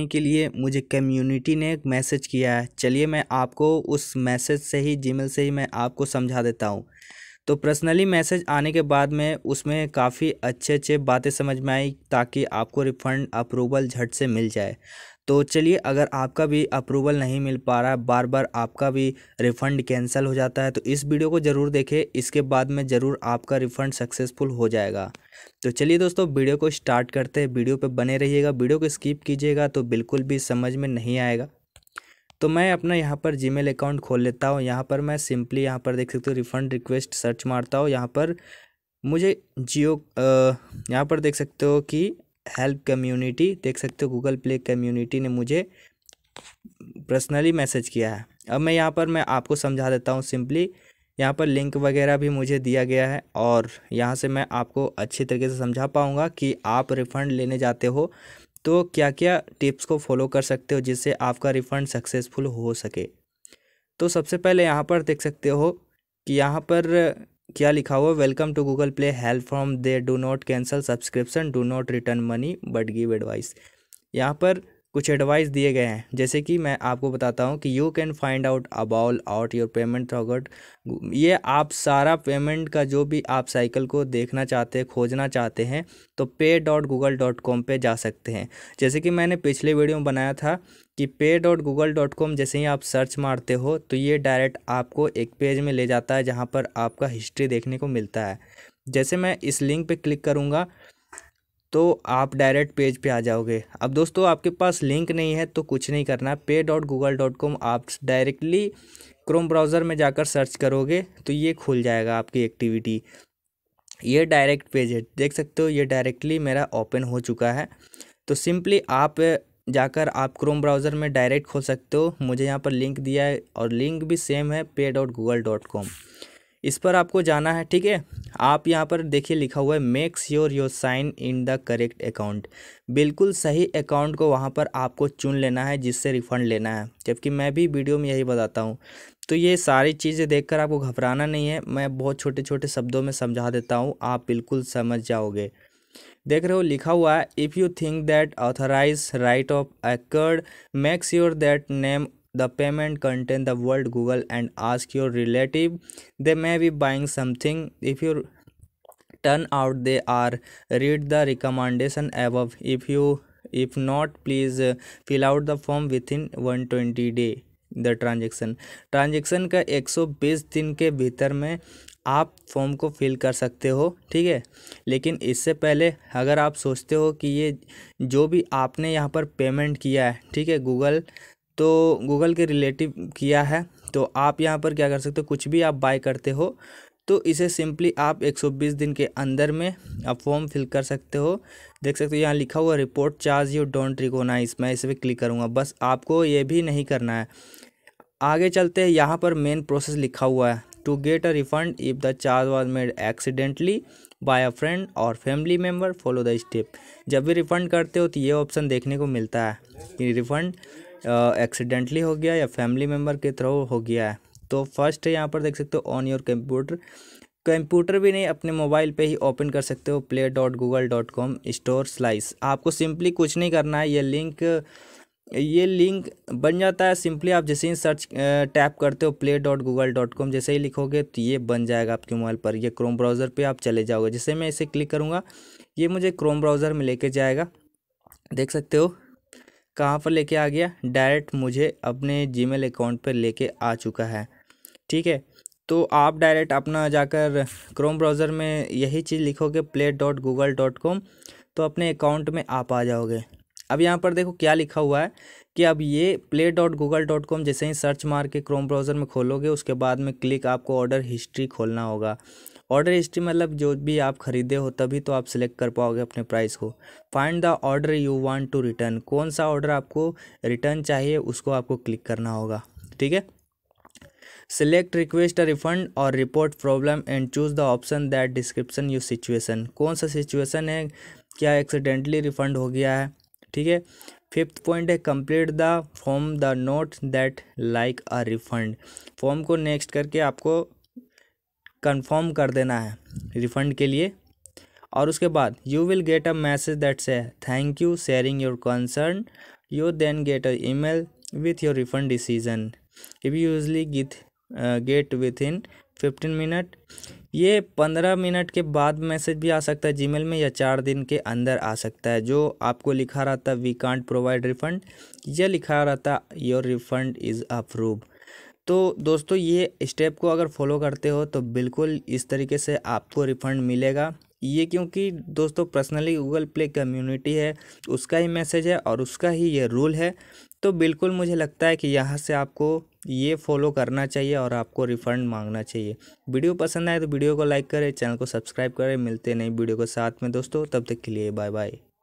के लिए मुझे कम्युनिटी ने एक मैसेज किया है चलिए मैं आपको उस मैसेज से ही जीमेल से ही मैं आपको समझा देता हूँ तो पर्सनली मैसेज आने के बाद में उसमें काफ़ी अच्छे अच्छे बातें समझ में आई ताकि आपको रिफ़ंड अप्रूवल झट से मिल जाए तो चलिए अगर आपका भी अप्रूवल नहीं मिल पा रहा है बार बार आपका भी रिफ़ंड कैंसिल हो जाता है तो इस वीडियो को ज़रूर देखें इसके बाद में ज़रूर आपका रिफ़ंड सक्सेसफुल हो जाएगा तो चलिए दोस्तों वीडियो को स्टार्ट करते हैं वीडियो पर बने रहिएगा वीडियो को स्किप कीजिएगा तो बिल्कुल भी समझ में नहीं आएगा तो मैं अपना यहाँ पर जी अकाउंट खोल लेता हूँ यहाँ पर मैं सिंपली यहाँ पर देख सकते हो रिफ़ंड रिक्वेस्ट सर्च मारता हूँ यहाँ पर मुझे जियो यहाँ पर देख सकते हो कि हेल्प कम्युनिटी देख सकते हो गूगल प्ले कम्युनिटी ने मुझे पर्सनली मैसेज किया है अब मैं यहाँ पर मैं आपको समझा देता हूँ सिंपली यहाँ पर लिंक वगैरह भी मुझे दिया गया है और यहाँ से मैं आपको अच्छी तरीके से समझा पाऊँगा कि आप रिफ़ंड लेने जाते हो तो क्या क्या टिप्स को फॉलो कर सकते हो जिससे आपका रिफ़ंड सक्सेसफुल हो सके तो सबसे पहले यहाँ पर देख सकते हो कि यहाँ पर क्या लिखा हुआ welcome to Google Play help from the do not cancel subscription do not return money but give advice यहाँ पर कुछ एडवाइस दिए गए हैं जैसे कि मैं आपको बताता हूँ कि you can find out about out your payment got ये आप सारा पेमेंट का जो भी आप साइकिल को देखना चाहते हैं खोजना चाहते हैं तो पे डॉट गूगल डॉट कॉम पर जा सकते हैं जैसे कि मैंने पिछले वीडियो में बनाया था कि पे डॉट गूगल डॉट कॉम जैसे ही आप सर्च मारते हो तो ये डायरेक्ट आपको एक पेज में ले जाता है जहाँ पर आपका हिस्ट्री देखने को मिलता है जैसे मैं इस लिंक पर क्लिक करूँगा तो आप डायरेक्ट पेज पे आ जाओगे अब दोस्तों आपके पास लिंक नहीं है तो कुछ नहीं करना pay dot Google dot com आप डायरेक्टली क्रोम ब्राउज़र में जाकर सर्च करोगे तो ये खुल जाएगा आपकी एक्टिविटी ये डायरेक्ट पेज है देख सकते हो ये डायरेक्टली मेरा ओपन हो चुका है तो सिंपली आप जाकर आप क्रोम ब्राउज़र में डायरेक्ट खोल सकते हो मुझे यहाँ पर लिंक दिया है और लिंक भी सेम है पे डॉट गूगल डॉट कॉम इस पर आपको जाना है ठीक है आप यहाँ पर देखिए लिखा हुआ है make sure your sign in the correct account बिल्कुल सही अकाउंट को वहाँ पर आपको चुन लेना है जिससे रिफ़ंड लेना है जबकि मैं भी वीडियो में यही बताता हूँ तो ये सारी चीज़ें देखकर आपको घबराना नहीं है मैं बहुत छोटे छोटे शब्दों में समझा देता हूँ आप बिल्कुल समझ जाओगे देख रहे हो लिखा हुआ है if you think that authorize right off occurred makes your that name the payment contain the word google and ask your relative they may be buying something if you turn out they are read the recommendation above if you if not please fill out the form within 120 day the transaction transaction का 120 दिन के भीतर में आप form को fill कर सकते हो ठीक है लेकिन इससे पहले अगर आप सोचते हो कि ये जो भी आपने यहाँ पर पेमेंट किया है ठीक है गूगल तो गूगल के रिलेटिव किया है तो आप यहाँ पर क्या कर सकते हो कुछ भी आप बाय करते हो तो इसे सिंपली आप 120 दिन के अंदर में आप फॉर्म फिल कर सकते हो देख सकते हो यहाँ लिखा हुआ report charge you don't recognize मैं इस पर क्लिक करूँगा बस आपको ये भी नहीं करना है आगे चलते हैं यहाँ पर मेन प्रोसेस लिखा हुआ है to get a refund if the charge was made accidentally by a friend और family member follow the step जब भी रिफ़ंड करते हो तो ये ऑप्शन देखने को मिलता है कि रिफ़ंड एक्सीडेंटली हो गया या फैमिली मेम्बर के थ्रू हो गया है तो फर्स्ट है यहाँ पर देख सकते हो ऑन योर कंप्यूटर कंप्यूटर भी नहीं अपने मोबाइल पे ही ओपन कर सकते हो play dot Google dot com store slice आपको सिंपली कुछ नहीं करना है ये लिंक ये लिंक बन जाता है सिंपली आप जैसे ही सर्च टैप करते हो play dot Google dot com जैसे ही लिखोगे तो ये बन जाएगा आपके मोबाइल पर ये क्रोम ब्राउज़र पे आप चले जाओगे जैसे मैं इसे क्लिक करूँगा ये मुझे क्रोम ब्राउज़र में लेके जाएगा देख सकते हो कहाँ पर लेके आ गया डायरेक्ट मुझे अपने जीमेल अकाउंट पर लेके आ चुका है ठीक है तो आप डायरेक्ट अपना जाकर क्रोम ब्राउज़र में यही चीज़ लिखोगे play dot Google dot com तो अपने अकाउंट में आप आ जाओगे अब यहाँ पर देखो क्या लिखा हुआ है कि अब ये play dot Google dot com जैसे ही सर्च मार के क्रोम ब्राउज़र में खोलोगे उसके बाद में क्लिक आपको ऑर्डर हिस्ट्री खोलना होगा ऑर्डर हिस्ट्री मतलब जो भी आप ख़रीदे हो तभी तो आप सिलेक्ट कर पाओगे अपने प्राइस को find the order you want to return कौन सा ऑर्डर आपको रिटर्न चाहिए उसको आपको क्लिक करना होगा ठीक है सिलेक्ट रिक्वेस्ट अ रिफंड और report problem and choose the option that description you situation कौन सा सिचुएसन है क्या एक्सीडेंटली रिफंड हो गया है ठीक है फिफ्थ पॉइंट है complete the form the note that like a refund form को नेक्स्ट करके आपको कंफर्म कर देना है रिफ़ंड के लिए और उसके बाद you will get a message that says thank you sharing your concern you then get a email with your refund decision if usually it get within fifteen minute ये पंद्रह मिनट के बाद message भी आ सकता है Gmail में या चार दिन के अंदर आ सकता है जो आपको लिखा रहता वी कांट प्रोवाइड रिफंड या लिखा रहता योर रिफंड इज़ अप्रूव तो दोस्तों ये स्टेप को अगर फॉलो करते हो तो बिल्कुल इस तरीके से आपको रिफ़ंड मिलेगा ये क्योंकि दोस्तों पर्सनली गूगल प्ले कम्युनिटी है उसका ही मैसेज है और उसका ही ये रूल है तो बिल्कुल मुझे लगता है कि यहाँ से आपको ये फॉलो करना चाहिए और आपको रिफ़ंड मांगना चाहिए वीडियो पसंद आए तो वीडियो को लाइक करें चैनल को सब्सक्राइब करें मिलते हैं नई वीडियो के साथ में दोस्तों तब तक के लिए बाय बाय